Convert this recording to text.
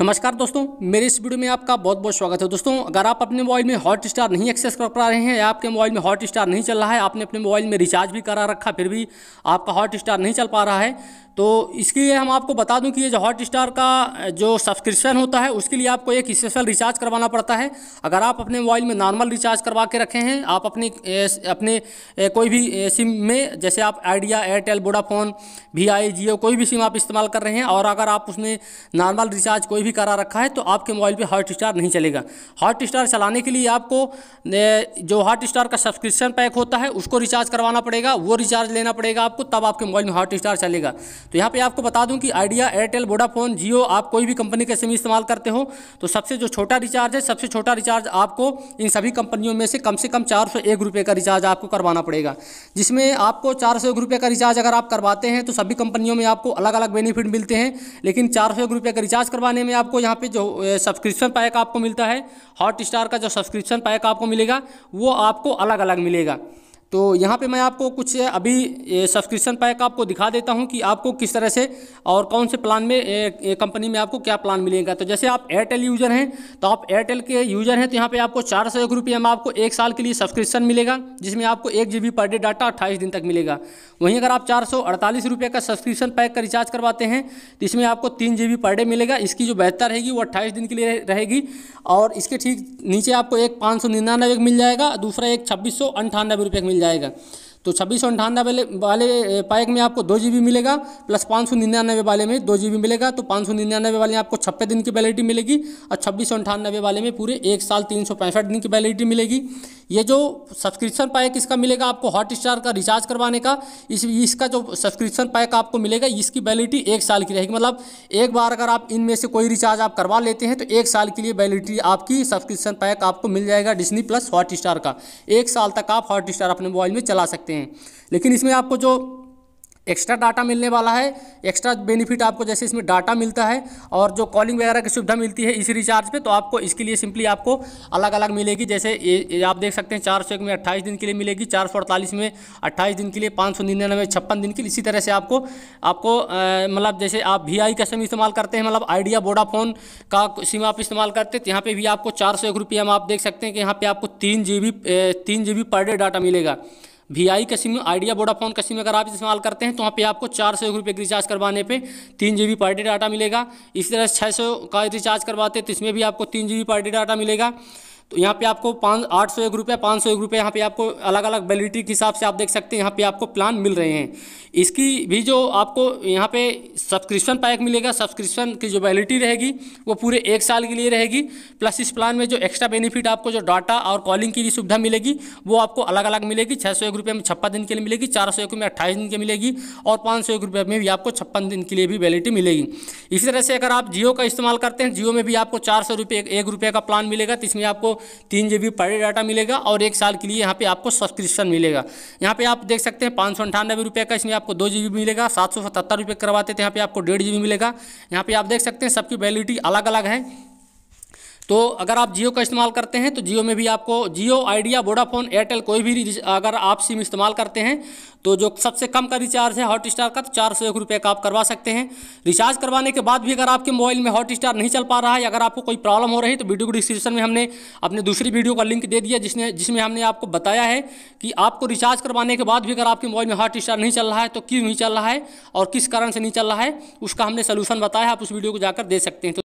नमस्कार दोस्तों मेरे इस वीडियो में आपका बहुत बहुत स्वागत है दोस्तों अगर आप अपने मोबाइल में हॉट स्टार नहीं एक्सेस कर पा रहे हैं या आपके मोबाइल में हॉट स्टार नहीं चल रहा है आपने अपने मोबाइल में रिचार्ज भी करा रखा फिर भी आपका हॉट स्टार नहीं चल पा रहा है तो इसके लिए हम आपको बता दूं कि ये जो हॉट स्टार का जो सब्सक्रिप्शन होता है उसके लिए आपको एक स्पेशल रिचार्ज करवाना पड़ता है अगर आप अपने मोबाइल में नॉर्मल रिचार्ज करवा के रखे हैं आप अपनी अपने कोई भी सिम में जैसे आप Idea Airtel Vodafone V I Jio कोई भी सिम आप इस्तेमाल कर रहे हैं और अगर आप उसमें नॉर्मल रिचार्ज कोई भी करा रखा है तो आपके मोबाइल पर हॉट स्टार नहीं चलेगा हॉट स्टार चलाने के लिए आपको जो हॉट स्टार का सब्सक्रिप्शन पैक होता है उसको रिचार्ज करवाना पड़ेगा वो रिचार्ज लेना पड़ेगा आपको तब आपके मोबाइल में हॉट स्टार चलेगा तो यहाँ पे आपको बता दूँ कि आइडिया एयरटेल वोडाफोन जियो आप कोई भी कंपनी के सिम इस्तेमाल करते हो तो सबसे जो छोटा रिचार्ज है सबसे छोटा रिचार्ज आपको इन सभी कंपनियों में से कम से कम चार सौ एक रुपये का रिचार्ज आपको करवाना पड़ेगा जिसमें आपको चार सौ एक रुपये का रिचार्ज अगर आप करवाते हैं तो सभी कंपनियों में आपको अलग अलग बेनिफिट मिलते हैं लेकिन चार सौ एक रुपये का रिचार्ज करवाने में आपको यहाँ पर जो सब्सक्रिप्शन पैक आपको मिलता है हॉट स्टार का जो सब्सक्रिप्शन पैक आपको मिलेगा वो आपको अलग अलग मिलेगा तो यहाँ पे मैं आपको कुछ अभी सब्सक्रिप्शन पैक आपको दिखा देता हूँ कि आपको किस तरह से और कौन से प्लान में कंपनी में आपको क्या प्लान मिलेगा तो जैसे आप एयरटेल यूज़र हैं तो आप एयरटेल के यूज़र हैं तो यहाँ पे आपको चार सौ एक रुपये में आपको एक साल के लिए सब्सक्रिप्शन मिलेगा जिसमें आपको एक जी पर डे डाटा अट्ठाईस दिन तक मिलेगा वहीं अगर आप चार सौ अड़तालीस रुपये का सब्सक्रिप्शन पैक का रिचार्ज करवाते हैं तो इसमें आपको तीन जी पर डे मिलेगा इसकी जो बेहतर रहेगी वो अट्ठाईस दिन के लिए रहेगी और इसके ठीक नीचे आपको एक पाँच सौ मिल जाएगा दूसरा एक छब्बीस सौ रुपये का मिल जाएगा जाएगा तो छब्बीस सौ अंठानवे वाले पैक में आपको दो जी मिलेगा प्लस पाँच सौ निन्यानवे वाले में दो जी मिलेगा तो पाँच सौ निन्यानवे वाले में आपको छप्पे दिन की वैलिडिटी मिलेगी और छब्बीस सौ अंठानवे वाले में पूरे एक साल तीन सौ पैंसठ दिन की वैलिडिटी मिलेगी ये जो सब्सक्रिप्शन पैक इसका मिलेगा आपको हॉट स्टार का रिचार्ज करवाने का इस इसका जो सब्सक्रिप्शन पैक आपको मिलेगा इसकी वैलिडिटी एक साल की रहेगी मतलब एक बार अगर आप इनमें से कोई रिचार्ज आप करवा लेते हैं तो एक साल के लिए वैलिडिटी आपकी सब्सक्रिप्शन पैक आपको मिल जाएगा डिस्नी प्लस हॉट स्टार का एक साल तक आप हॉट स्टार अपने मोबाइल में चला सकते हैं लेकिन इसमें आपको जो एक्स्ट्रा डाटा मिलने वाला है एक्स्ट्रा बेनिफिट आपको जैसे इसमें डाटा मिलता है और जो कॉलिंग वगैरह की सुविधा मिलती है इस रिचार्ज पे तो आपको इसके लिए सिंपली आपको अलग अलग मिलेगी जैसे ये, आप देख सकते हैं चार सौ एक में अट्ठाईस दिन के लिए मिलेगी चार सौ अड़तालीस में अट्ठाईस दिन के लिए पाँच सौ निन्यानवे छप्पन दिन के लिए इसी तरह से आपको आपको मतलब जैसे आप वी आई का सिम इस्तेमाल करते हैं मतलब आइडिया वोडाफोन का सिम आप इस्तेमाल करते हैं तो यहाँ पर भी आपको चार सौ एक रुपये हम आप देख सकते हैं कि यहाँ पर आपको तीन जी बी तीन G B per day data मिलेगा वी आई का सिम आइडिया वोडाफोन का सिम अगर आप इस्तेमाल करते हैं तो वहाँ पे आपको चार सौ रुपये के रिचार्ज करवाने पे तीन G B per day data मिलेगा इसी तरह छः सौ का रिचार्ज करवाते हैं तो इसमें भी आपको तीन G B per day data मिलेगा तो यहाँ पे आपको पाँच आठ सौ एक रुपये पाँच सौ एक रुपये यहाँ पर आपको अलग अलग वैलिडिटी के हिसाब से आप देख सकते हैं यहाँ पे आपको प्लान मिल रहे हैं इसकी भी जो आपको यहाँ पे सब्सक्रिप्शन पैक मिलेगा सब्सक्रिप्शन की जो वैलिडिटी रहेगी वो पूरे एक साल के लिए रहेगी प्लस इस प्लान में जो एक्स्ट्रा बेनिफिट आपको जो डाटा और कॉलिंग की भी सुविधा मिलेगी वो आपको अलग अलग मिलेगी छः सौ एक रुपये में छप्पन दिन के लिए मिलेगी चार सौ एक में अट्ठाईस दिन की मिलेगी और पाँच सौ एक रुपये में भी आपको छप्पन दिन के लिए भी वैलिडिटी मिलेगी इसी तरह से अगर आप जियो का इस्तेमाल करते हैं जियो में भी आपको चार सौ रुपये एक रुपये का प्लान मिलेगा तो इसमें आपको तीन जी पर डाटा मिलेगा और एक साल के लिए यहाँ पे आपको सब्सक्रिप्शन मिलेगा यहाँ पे आप देख सकते हैं पाँच सौ अंठानबे रुपये का इसमें आपको दो जी मिलेगा सात सौ सतहत्तर रुपये करवाते थे यहाँ पे आपको डेढ़ जी मिलेगा यहाँ पे आप देख सकते हैं सबकी वैलिडिटी अलग अलग है तो अगर आप जियो का इस्तेमाल करते हैं तो जियो में भी आपको जियो आइडिया वोडाफोन एयरटेल कोई भी अगर आप सिम इस्तेमाल करते हैं तो जो सबसे कम का रिचार्ज है हॉट स्टार का तो चार सौ एक रुपये का आप करवा सकते हैं रिचार्ज करवाने के बाद भी अगर आपके मोबाइल में हॉट स्टार नहीं चल पा रहा है अगर आपको कोई प्रॉब्लम हो रही है तो वीडियो को डिस्क्रिप्शन में हमने अपने दूसरी वीडियो का लिंक दे दिया जिसने जिसमें हमने आपको बताया है कि आपको रिचार्ज करवाने के बाद भी अगर आपके मोबाइल में हॉट स्टार नहीं चल रहा है तो क्यों नहीं चल रहा है और किस कारण से नहीं चल रहा है उसका हमने सोल्यूशन बताया आप उस वीडियो को जाकर दे सकते हैं तो